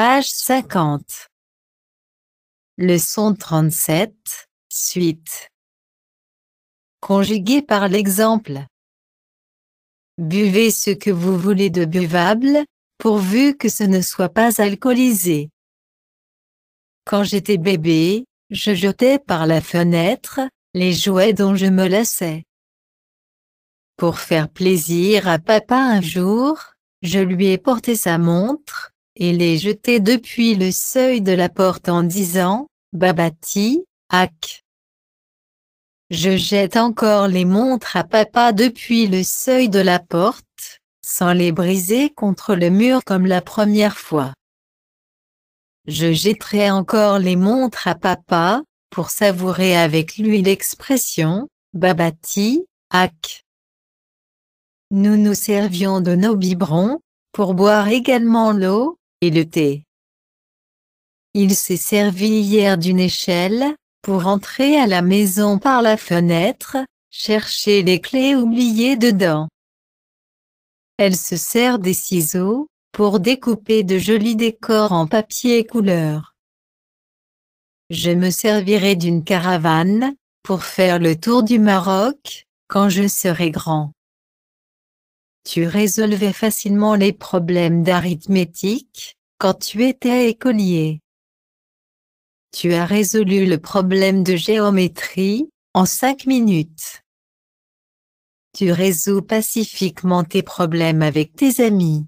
Page 50. Leçon 37. Suite. Conjugué par l'exemple. Buvez ce que vous voulez de buvable, pourvu que ce ne soit pas alcoolisé. Quand j'étais bébé, je jetais par la fenêtre les jouets dont je me lassais. Pour faire plaisir à papa un jour, je lui ai porté sa montre, et les jeter depuis le seuil de la porte en disant Babati, hack. Je jette encore les montres à papa depuis le seuil de la porte, sans les briser contre le mur comme la première fois. Je jetterai encore les montres à papa, pour savourer avec lui l'expression Babati, hack. Nous nous servions de nos biberons, pour boire également l'eau, et le thé. Il s'est servi hier d'une échelle, pour entrer à la maison par la fenêtre, chercher les clés oubliées dedans. Elle se sert des ciseaux, pour découper de jolis décors en papier couleur. Je me servirai d'une caravane, pour faire le tour du Maroc, quand je serai grand. Tu résolvais facilement les problèmes d'arithmétique quand tu étais écolier. Tu as résolu le problème de géométrie en cinq minutes. Tu résous pacifiquement tes problèmes avec tes amis.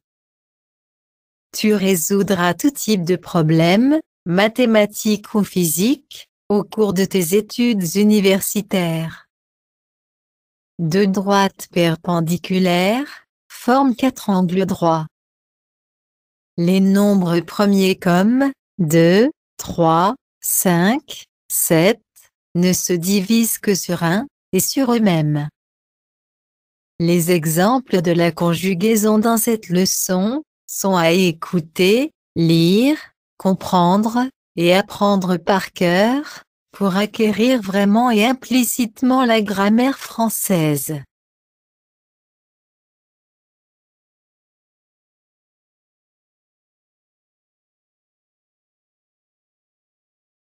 Tu résoudras tout type de problème, mathématiques ou physiques, au cours de tes études universitaires. Deux droites perpendiculaires, Forme quatre angles droits. Les nombres premiers comme 2, 3, 5, 7 ne se divisent que sur un et sur eux-mêmes. Les exemples de la conjugaison dans cette leçon sont à écouter, lire, comprendre et apprendre par cœur pour acquérir vraiment et implicitement la grammaire française.